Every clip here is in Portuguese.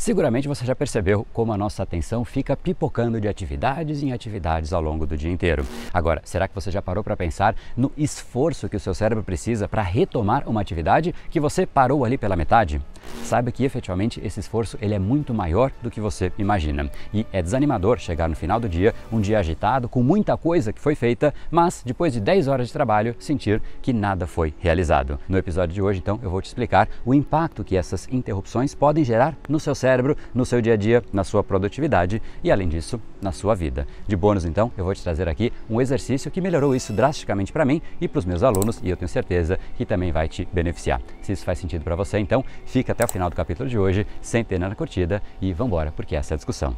Seguramente você já percebeu como a nossa atenção fica pipocando de atividades em atividades ao longo do dia inteiro. Agora, será que você já parou para pensar no esforço que o seu cérebro precisa para retomar uma atividade que você parou ali pela metade? Saiba que efetivamente esse esforço ele é muito maior do que você imagina. E é desanimador chegar no final do dia, um dia agitado, com muita coisa que foi feita, mas depois de 10 horas de trabalho, sentir que nada foi realizado. No episódio de hoje, então, eu vou te explicar o impacto que essas interrupções podem gerar no seu cérebro cérebro, no seu dia a dia, na sua produtividade e, além disso, na sua vida. De bônus, então, eu vou te trazer aqui um exercício que melhorou isso drasticamente para mim e para os meus alunos, e eu tenho certeza que também vai te beneficiar. Se isso faz sentido para você, então fica até o final do capítulo de hoje, sem ter na curtida e vambora, porque essa é a discussão.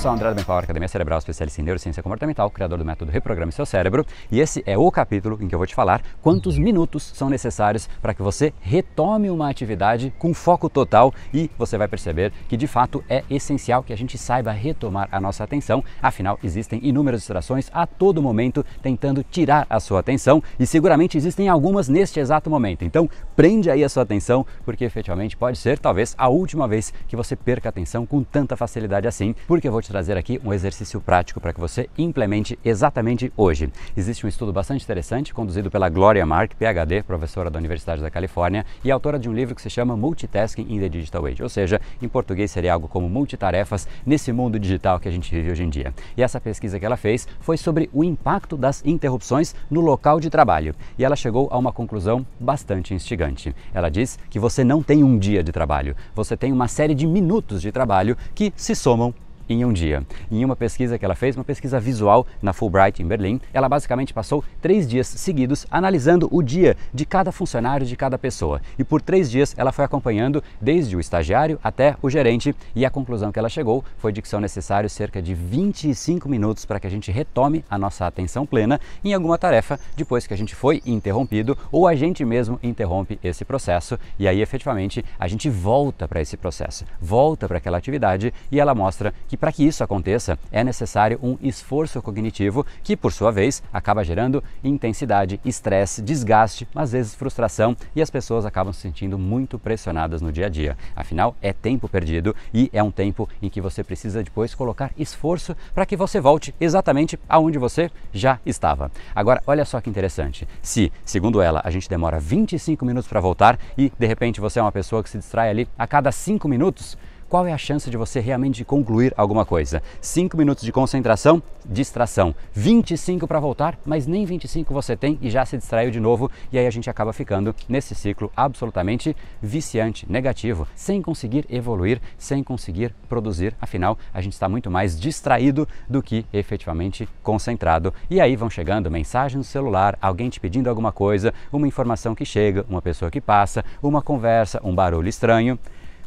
sou André Benpower, Academia Cerebral, especialista em neurociência comportamental, criador do método Reprograme Seu Cérebro, e esse é o capítulo em que eu vou te falar quantos minutos são necessários para que você retome uma atividade com foco total e você vai perceber que de fato é essencial que a gente saiba retomar a nossa atenção, afinal existem inúmeras distrações a todo momento tentando tirar a sua atenção e seguramente existem algumas neste exato momento. Então, prende aí a sua atenção porque efetivamente pode ser talvez a última vez que você perca a atenção com tanta facilidade assim, porque eu vou te trazer aqui um exercício prático para que você implemente exatamente hoje. Existe um estudo bastante interessante conduzido pela Gloria Mark, PhD, professora da Universidade da Califórnia e autora de um livro que se chama Multitasking in the Digital Age, ou seja, em português seria algo como multitarefas nesse mundo digital que a gente vive hoje em dia. E essa pesquisa que ela fez foi sobre o impacto das interrupções no local de trabalho e ela chegou a uma conclusão bastante instigante. Ela diz que você não tem um dia de trabalho, você tem uma série de minutos de trabalho que se somam em um dia. Em uma pesquisa que ela fez, uma pesquisa visual na Fulbright em Berlim, ela basicamente passou três dias seguidos analisando o dia de cada funcionário, de cada pessoa. E por três dias ela foi acompanhando desde o estagiário até o gerente e a conclusão que ela chegou foi de que são necessários cerca de 25 minutos para que a gente retome a nossa atenção plena em alguma tarefa depois que a gente foi interrompido ou a gente mesmo interrompe esse processo e aí efetivamente a gente volta para esse processo, volta para aquela atividade e ela mostra que para que isso aconteça, é necessário um esforço cognitivo que, por sua vez, acaba gerando intensidade, estresse, desgaste, às vezes frustração e as pessoas acabam se sentindo muito pressionadas no dia a dia. Afinal, é tempo perdido e é um tempo em que você precisa depois colocar esforço para que você volte exatamente aonde você já estava. Agora, olha só que interessante. Se, segundo ela, a gente demora 25 minutos para voltar e de repente você é uma pessoa que se distrai ali a cada 5 minutos, qual é a chance de você realmente concluir alguma coisa? 5 minutos de concentração, distração. 25 para voltar, mas nem 25 você tem e já se distraiu de novo. E aí a gente acaba ficando nesse ciclo absolutamente viciante, negativo, sem conseguir evoluir, sem conseguir produzir. Afinal, a gente está muito mais distraído do que efetivamente concentrado. E aí vão chegando mensagens no celular, alguém te pedindo alguma coisa, uma informação que chega, uma pessoa que passa, uma conversa, um barulho estranho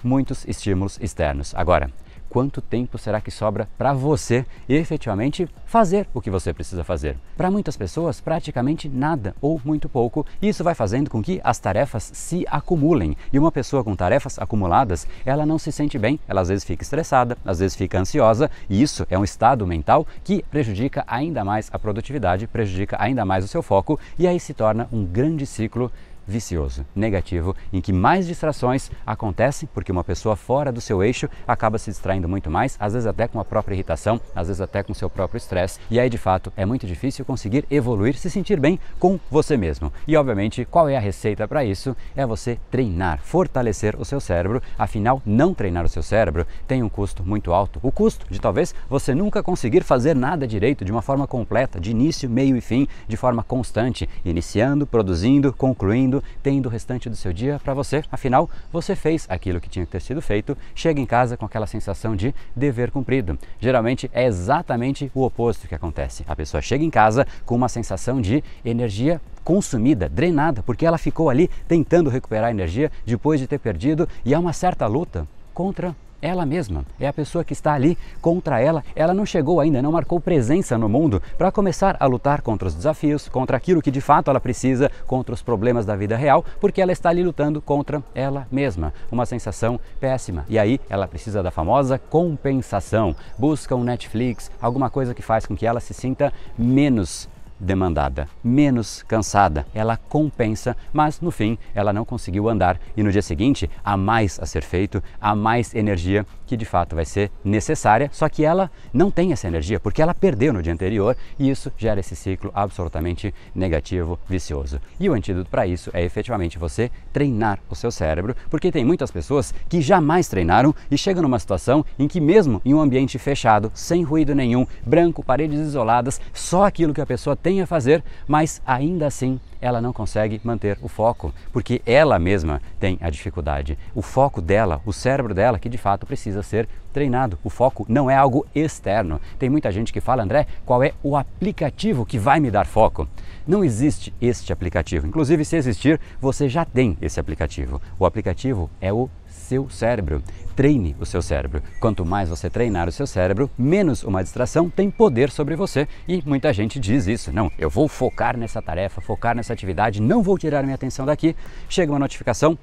muitos estímulos externos. Agora, quanto tempo será que sobra para você efetivamente fazer o que você precisa fazer? Para muitas pessoas, praticamente nada ou muito pouco, e isso vai fazendo com que as tarefas se acumulem. E uma pessoa com tarefas acumuladas, ela não se sente bem, ela às vezes fica estressada, às vezes fica ansiosa, e isso é um estado mental que prejudica ainda mais a produtividade, prejudica ainda mais o seu foco, e aí se torna um grande ciclo vicioso, negativo, em que mais distrações acontecem porque uma pessoa fora do seu eixo acaba se distraindo muito mais, às vezes até com a própria irritação, às vezes até com o seu próprio estresse, e aí de fato é muito difícil conseguir evoluir, se sentir bem com você mesmo. E obviamente, qual é a receita para isso? É você treinar, fortalecer o seu cérebro, afinal, não treinar o seu cérebro tem um custo muito alto. O custo de talvez você nunca conseguir fazer nada direito de uma forma completa, de início, meio e fim, de forma constante, iniciando, produzindo, concluindo tendo o restante do seu dia para você. Afinal, você fez aquilo que tinha que ter sido feito, chega em casa com aquela sensação de dever cumprido. Geralmente é exatamente o oposto que acontece. A pessoa chega em casa com uma sensação de energia consumida, drenada, porque ela ficou ali tentando recuperar energia depois de ter perdido e há uma certa luta contra ela mesma, é a pessoa que está ali contra ela. Ela não chegou ainda, não marcou presença no mundo para começar a lutar contra os desafios, contra aquilo que de fato ela precisa, contra os problemas da vida real, porque ela está ali lutando contra ela mesma. Uma sensação péssima. E aí ela precisa da famosa compensação. Busca um Netflix, alguma coisa que faz com que ela se sinta menos demandada, menos cansada. Ela compensa, mas no fim ela não conseguiu andar e no dia seguinte há mais a ser feito, há mais energia que de fato vai ser necessária, só que ela não tem essa energia porque ela perdeu no dia anterior e isso gera esse ciclo absolutamente negativo, vicioso. E o antídoto para isso é efetivamente você treinar o seu cérebro, porque tem muitas pessoas que jamais treinaram e chegam numa situação em que mesmo em um ambiente fechado, sem ruído nenhum, branco, paredes isoladas, só aquilo que a pessoa tem bem a fazer, mas ainda assim ela não consegue manter o foco, porque ela mesma tem a dificuldade. O foco dela, o cérebro dela, que de fato precisa ser treinado. O foco não é algo externo. Tem muita gente que fala, André, qual é o aplicativo que vai me dar foco? Não existe este aplicativo. Inclusive, se existir, você já tem esse aplicativo. O aplicativo é o seu cérebro. Treine o seu cérebro. Quanto mais você treinar o seu cérebro, menos uma distração tem poder sobre você. E muita gente diz isso. Não, eu vou focar nessa tarefa, focar nessa atividade, não vou tirar minha atenção daqui. Chega uma notificação,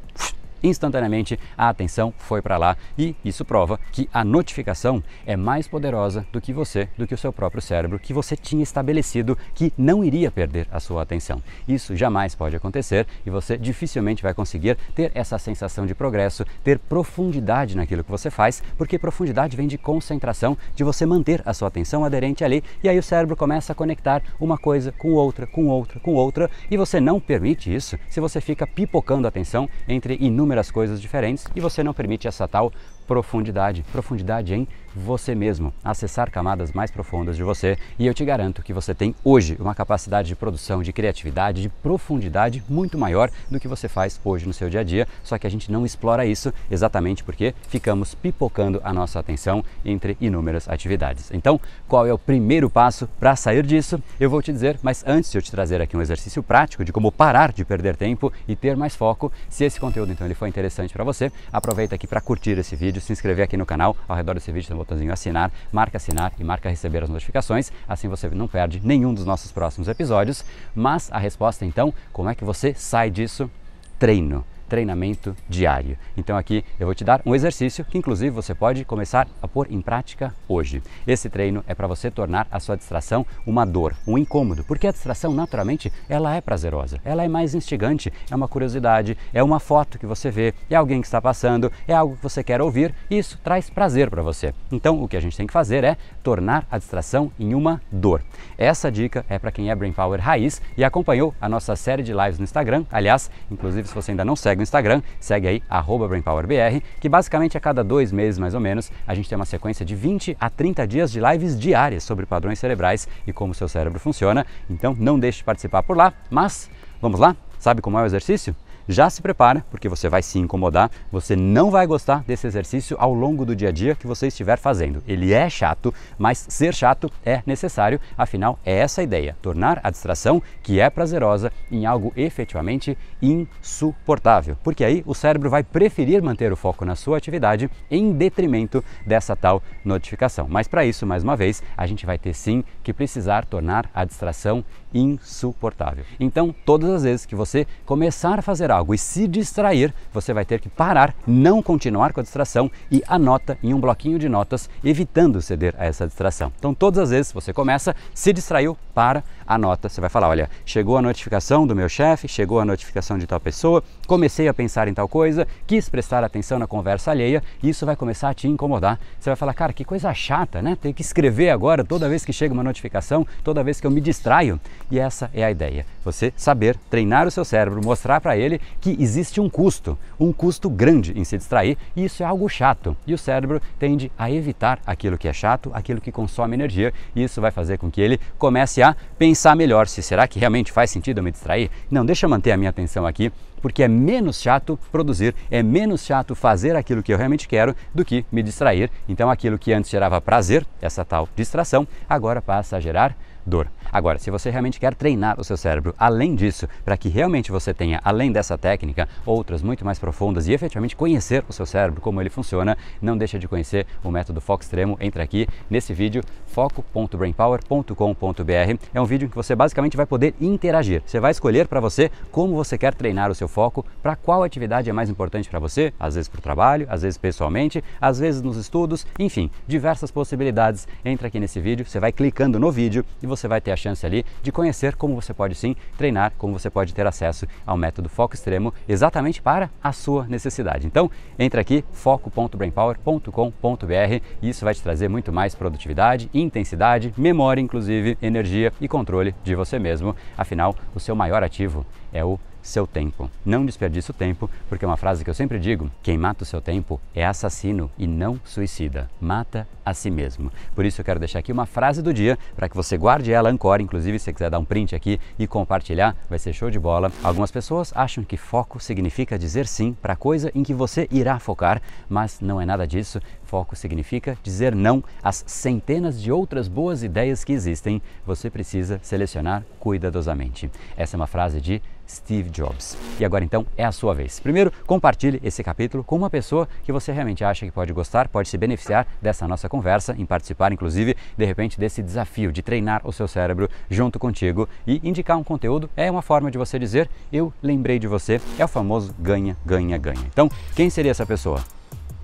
instantaneamente a atenção foi para lá e isso prova que a notificação é mais poderosa do que você, do que o seu próprio cérebro, que você tinha estabelecido que não iria perder a sua atenção. Isso jamais pode acontecer e você dificilmente vai conseguir ter essa sensação de progresso, ter profundidade naquilo que você faz, porque profundidade vem de concentração, de você manter a sua atenção aderente ali e aí o cérebro começa a conectar uma coisa com outra, com outra, com outra e você não permite isso se você fica pipocando a atenção entre inúmeras inúmeras coisas diferentes e você não permite essa tal profundidade. Profundidade em você mesmo, acessar camadas mais profundas de você. E eu te garanto que você tem hoje uma capacidade de produção, de criatividade, de profundidade muito maior do que você faz hoje no seu dia a dia. Só que a gente não explora isso exatamente porque ficamos pipocando a nossa atenção entre inúmeras atividades. Então, qual é o primeiro passo para sair disso? Eu vou te dizer, mas antes de eu te trazer aqui um exercício prático de como parar de perder tempo e ter mais foco, se esse conteúdo então ele foi interessante para você, aproveita aqui para curtir esse vídeo se inscrever aqui no canal. Ao redor desse vídeo tem um botãozinho assinar, marca assinar e marca receber as notificações. Assim você não perde nenhum dos nossos próximos episódios. Mas a resposta então, como é que você sai disso? Treino treinamento diário. Então aqui eu vou te dar um exercício que inclusive você pode começar a pôr em prática hoje. Esse treino é para você tornar a sua distração uma dor, um incômodo, porque a distração naturalmente ela é prazerosa, ela é mais instigante, é uma curiosidade, é uma foto que você vê, é alguém que está passando, é algo que você quer ouvir e isso traz prazer para você. Então o que a gente tem que fazer é tornar a distração em uma dor. Essa dica é para quem é Brain Power Raiz e acompanhou a nossa série de lives no Instagram. Aliás, inclusive se você ainda não segue segue o Instagram, segue aí @brainpowerbr, que basicamente a cada dois meses mais ou menos a gente tem uma sequência de 20 a 30 dias de lives diárias sobre padrões cerebrais e como o seu cérebro funciona. Então não deixe de participar por lá. Mas vamos lá, sabe como é o exercício? Já se prepara, porque você vai se incomodar, você não vai gostar desse exercício ao longo do dia a dia que você estiver fazendo. Ele é chato, mas ser chato é necessário, afinal é essa a ideia, tornar a distração, que é prazerosa, em algo efetivamente insuportável. Porque aí o cérebro vai preferir manter o foco na sua atividade em detrimento dessa tal notificação. Mas para isso, mais uma vez, a gente vai ter sim que precisar tornar a distração insuportável. Então, todas as vezes que você começar a fazer algo algo e se distrair, você vai ter que parar, não continuar com a distração e anota em um bloquinho de notas, evitando ceder a essa distração. Então, todas as vezes você começa, se distraiu, para, anota, você vai falar: olha, chegou a notificação do meu chefe, chegou a notificação de tal pessoa, comecei a pensar em tal coisa, quis prestar atenção na conversa alheia, e isso vai começar a te incomodar. Você vai falar: cara, que coisa chata, né? Tem que escrever agora toda vez que chega uma notificação, toda vez que eu me distraio. E essa é a ideia: você saber treinar o seu cérebro, mostrar para ele que existe um custo, um custo grande em se distrair e isso é algo chato. E o cérebro tende a evitar aquilo que é chato, aquilo que consome energia e isso vai fazer com que ele comece a pensar melhor se será que realmente faz sentido eu me distrair? Não, deixa eu manter a minha atenção aqui porque é menos chato produzir, é menos chato fazer aquilo que eu realmente quero do que me distrair. Então aquilo que antes gerava prazer, essa tal distração, agora passa a gerar dor. Agora, se você realmente quer treinar o seu cérebro, além disso, para que realmente você tenha, além dessa técnica, outras muito mais profundas e efetivamente conhecer o seu cérebro, como ele funciona, não deixa de conhecer o método Foco Extremo. Entra aqui nesse vídeo foco.brainpower.com.br. É um vídeo em que você basicamente vai poder interagir. Você vai escolher para você como você quer treinar o seu foco, para qual atividade é mais importante para você, às vezes para o trabalho, às vezes pessoalmente, às vezes nos estudos, enfim, diversas possibilidades. Entra aqui nesse vídeo, você vai clicando no vídeo e você vai ter a chance ali de conhecer como você pode sim treinar, como você pode ter acesso ao método Foco Extremo exatamente para a sua necessidade. Então, entre aqui foco.brainpower.com.br e isso vai te trazer muito mais produtividade, intensidade, memória inclusive, energia e controle de você mesmo. Afinal, o seu maior ativo é o seu tempo. Não desperdice o tempo, porque é uma frase que eu sempre digo: quem mata o seu tempo é assassino e não suicida. Mata a si mesmo. Por isso eu quero deixar aqui uma frase do dia para que você guarde ela, ancora, inclusive se você quiser dar um print aqui e compartilhar, vai ser show de bola. Algumas pessoas acham que foco significa dizer sim para coisa em que você irá focar, mas não é nada disso. Foco significa dizer não às centenas de outras boas ideias que existem. Você precisa selecionar cuidadosamente. Essa é uma frase de Steve Jobs. E agora então é a sua vez. Primeiro, compartilhe esse capítulo com uma pessoa que você realmente acha que pode gostar, pode se beneficiar dessa nossa conversa, em participar, inclusive, de repente, desse desafio de treinar o seu cérebro junto contigo e indicar um conteúdo é uma forma de você dizer eu lembrei de você. É o famoso ganha, ganha, ganha. Então, quem seria essa pessoa?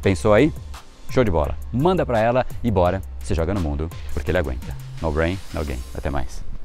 Pensou aí? Show de bola. Manda para ela e bora, se joga no mundo, porque ele aguenta. No brain, no game. Até mais.